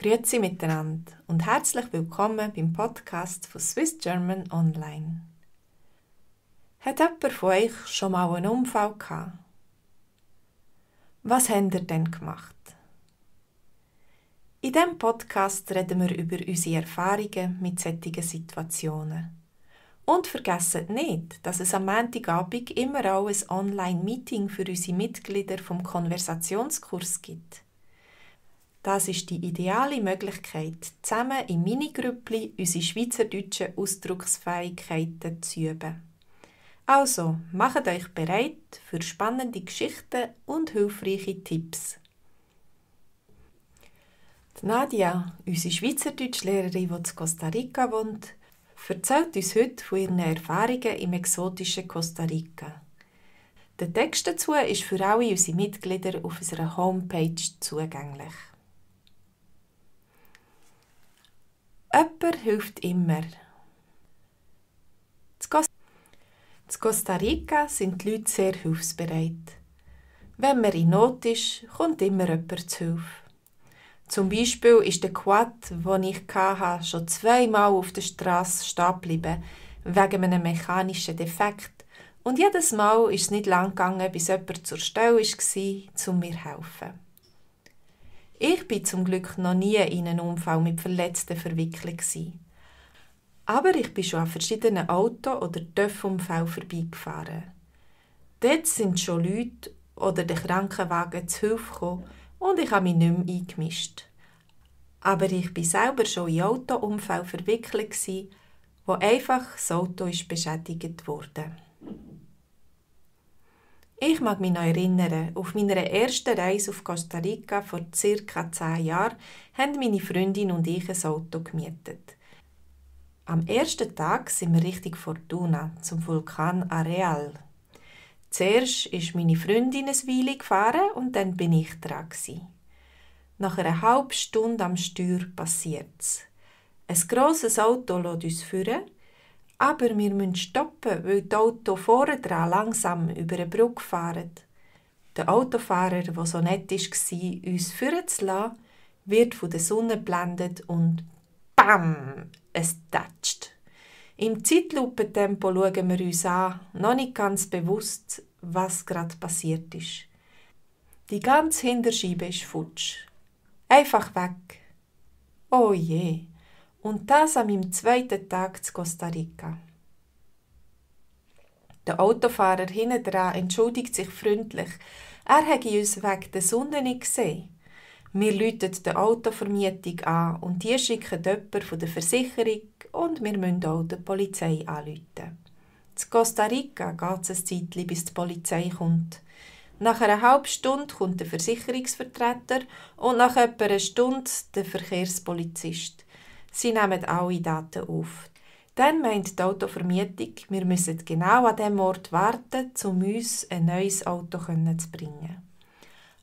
Grüezi miteinander und herzlich willkommen beim Podcast von Swiss German Online. Hat jemand von euch schon mal einen Unfall gehabt? Was habt ihr denn gemacht? In diesem Podcast reden wir über unsere Erfahrungen mit solchen Situationen. Und vergessen nicht, dass es am Montagabend immer auch ein Online-Meeting für unsere Mitglieder vom Konversationskurs gibt – das ist die ideale Möglichkeit, zusammen im Minigrüppli unsere schweizerdeutschen Ausdrucksfähigkeiten zu üben. Also, macht euch bereit für spannende Geschichten und hilfreiche Tipps. Nadia, unsere Schweizerdeutschlehrerin, die in Costa Rica wohnt, erzählt uns heute von ihren Erfahrungen im exotischen Costa Rica. Der Text dazu ist für alle unsere Mitglieder auf unserer Homepage zugänglich. Jemand hilft immer. In Costa Rica sind die Leute sehr hilfsbereit. Wenn man in Not ist, kommt immer jemand zu Hilfe. Zum Beispiel ist der Quad, den ich hatte, schon zweimal auf der Straße stehen geblieben, wegen einem mechanischen Defekt. Und jedes Mal ist es nicht lang gegangen, bis jemand zur Stelle war, um mir zu helfen. Ich bin zum Glück noch nie in einen Unfall mit Verletzten verwickelt gewesen. Aber ich bin schon an verschiedenen Auto- oder Töpfumfällen vorbeigefahren. Dort sind schon Leute oder der Krankenwagen zu Hilfe gekommen und ich habe mich nicht mehr eingemischt. Aber ich war selber schon in Autounfällen verwickelt wo einfach das Auto ist beschädigt wurde. Ich mag mich noch erinnern, auf meiner ersten Reise auf Costa Rica vor circa zehn Jahren haben meine Freundin und ich ein Auto gemietet. Am ersten Tag sind wir Richtung Fortuna, zum Vulkan Areal. Zuerst ist meine Freundin eine Weile gefahren und dann bin ich dran. Nach einer halben Stunde am Steuer passiert es. Ein grosses Auto lässt uns führen aber wir müssen stoppen, weil die Auto vorne dran langsam über eine Brücke fahren. Der Autofahrer, der so nett war, uns führen zu lassen, wird von der Sonne geblendet und BAM! Es tätscht. Im Zeitlupentempo schauen wir uns an, noch nicht ganz bewusst, was gerade passiert ist. Die ganze Hinterscheibe ist futsch. Einfach weg. Oh je und das an meinem zweiten Tag zu Costa Rica. Der Autofahrer hinten entschuldigt sich freundlich. Er habe uns wegen der Sonne nicht gesehen. Wir läuten die Autovermietung an und die schicken jemanden von der Versicherung und wir müssen auch die Polizei anrufen. Zu Costa Rica geht es ein Zeitchen, bis die Polizei kommt. Nach einer halben Stunde kommt der Versicherungsvertreter und nach etwa einer Stunde der Verkehrspolizist. Sie nehmen alle Daten auf. Dann meint die Autovermietung, wir müssen genau an dem Ort warten, um uns ein neues Auto zu bringen.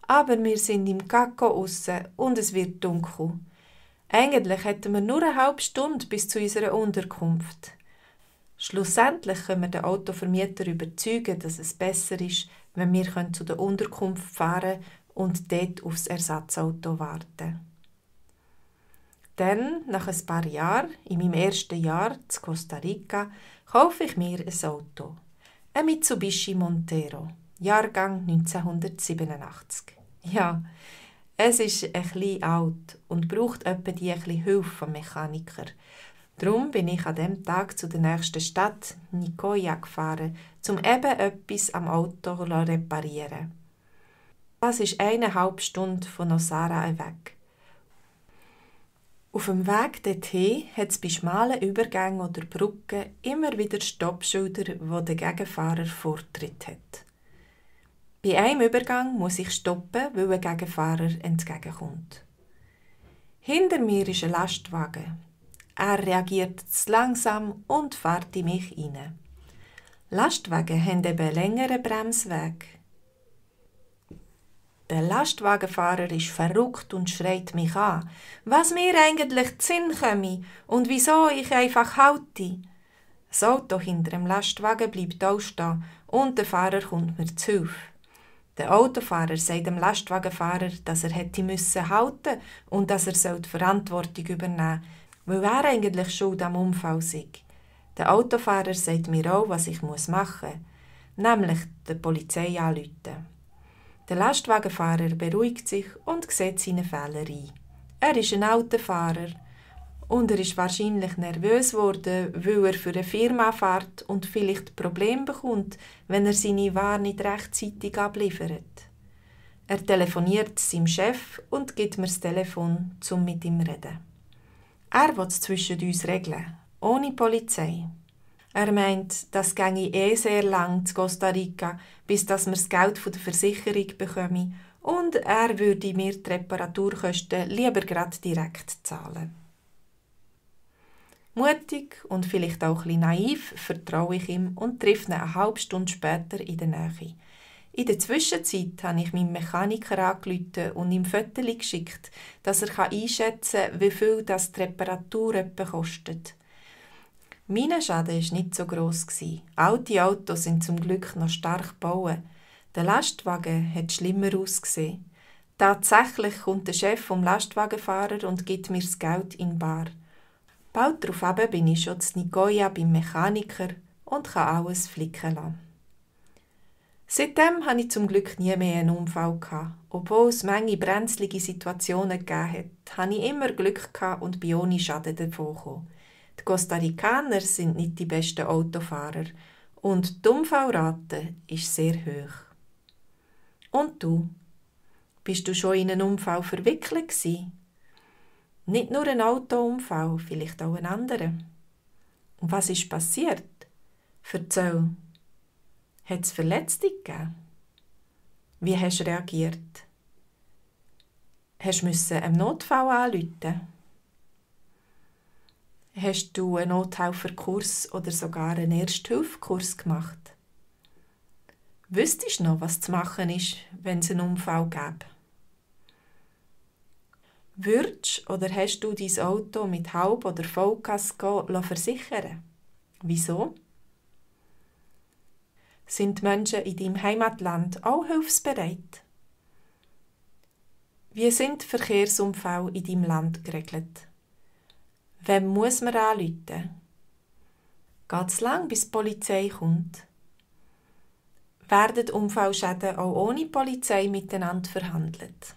Aber wir sind im Kakao aussen und es wird dunkel. Eigentlich hätten wir nur eine halbe Stunde bis zu unserer Unterkunft. Schlussendlich können wir den Autovermieter überzeugen, dass es besser ist, wenn wir zu der Unterkunft fahren und dort aufs Ersatzauto warten können. Dann, nach ein paar Jahren, in meinem ersten Jahr zu Costa Rica, kaufe ich mir ein Auto. Ein Mitsubishi Montero, Jahrgang 1987. Ja, es ist ein bisschen alt und braucht etwa die ein Hilfe vom Mechaniker. Darum bin ich an dem Tag zu der nächsten Stadt, Nicoya, gefahren, um eben etwas am Auto zu reparieren. Das ist eineinhalb Stunden von Osara weg. Auf dem Weg dorthin hat es bei schmalen Übergängen oder Brücken immer wieder Stoppschilder, wo der Gegenfahrer Vortritt hat. Bei einem Übergang muss ich stoppen, weil ein Gegenfahrer entgegenkommt. Hinter mir ist ein Lastwagen. Er reagiert zu langsam und fährt in mich hinein. Lastwagen haben eben einen längeren Bremsweg. Der Lastwagenfahrer ist verrückt und schreit mich an, was mir eigentlich Sinn komme und wieso ich einfach halte. Das Auto hinter dem Lastwagen bleibt auch stehen und der Fahrer kommt mir zu Hilfe. Der Autofahrer sagt dem Lastwagenfahrer, dass er hätte müssen halten und dass er die Verantwortung übernehmen weil er eigentlich schuld am Unfall sei. Der Autofahrer sagt mir auch, was ich machen muss, nämlich der Polizei anrufen. Der Lastwagenfahrer beruhigt sich und sieht seine Fehler ein. Er ist ein Autofahrer und er ist wahrscheinlich nervös geworden, weil er für eine Firma fährt und vielleicht Probleme bekommt, wenn er seine Ware nicht rechtzeitig abliefert. Er telefoniert seinem Chef und gibt mir das Telefon, um mit ihm zu reden. Er will es zwischen uns regeln, ohne Polizei. Er meint, das ginge eh sehr lang zu Costa Rica, bis dass wir das Geld von der Versicherung bekommen und er würde mir die Reparaturkosten lieber grad direkt zahlen. Mutig und vielleicht auch ein naiv vertraue ich ihm und treffe ihn eine halbe Stunde später in der Nähe. In der Zwischenzeit habe ich meinen Mechaniker angerufen und ihm Fotos geschickt, dass er einschätzen kann, wie viel das die Reparatur kostet. Mein Schaden war nicht so gross. Alte Autos sind zum Glück noch stark gebaut. Der Lastwagen hat schlimmer ausgesehen. Tatsächlich kommt der Chef vom Lastwagenfahrer und gibt mir das Geld in Bar. Bald darauf bin ich schon zu Nicoya beim Mechaniker und kann alles flicken lassen. Seitdem hatte ich zum Glück nie mehr einen Unfall. Obwohl es manche brenzlige Situationen gegeben hat, hatte ich immer Glück und bin ohne Schaden davongekommen. Die Costa Ricaner sind nicht die besten Autofahrer und die Unfallrate ist sehr hoch. Und du? Bist du schon in einen Unfall verwickelt gewesen? Nicht nur ein Autounfall, vielleicht auch einen anderen. Und was ist passiert? Erzähl. Hat es Verletzungen gegeben? Wie hast du reagiert? Hast du einen Notfall anrufen Hast du einen Nothelferkurs oder sogar einen Ersthilfekurs gemacht? Wüsstest du noch, was zu machen ist, wenn es einen Unfall gäbe? Würdest oder hast du dein Auto mit Halb- oder Vollkasko versichern Wieso? Sind die Menschen in deinem Heimatland auch hilfsbereit? Wie sind Verkehrsunfälle in deinem Land geregelt? Wem muss man anrufen? Geht es lang, bis die Polizei kommt? Werden Unfallschäden auch ohne Polizei miteinander verhandelt?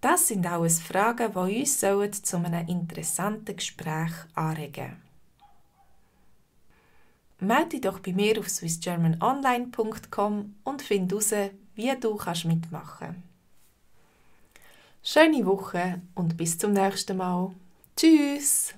Das sind alles Fragen, die uns zu einem interessanten Gespräch anregen Melde dich doch bei mir auf swissgermanonline.com und finde heraus, wie du mitmachen kannst. Schöne Woche und bis zum nächsten Mal. Tschüss!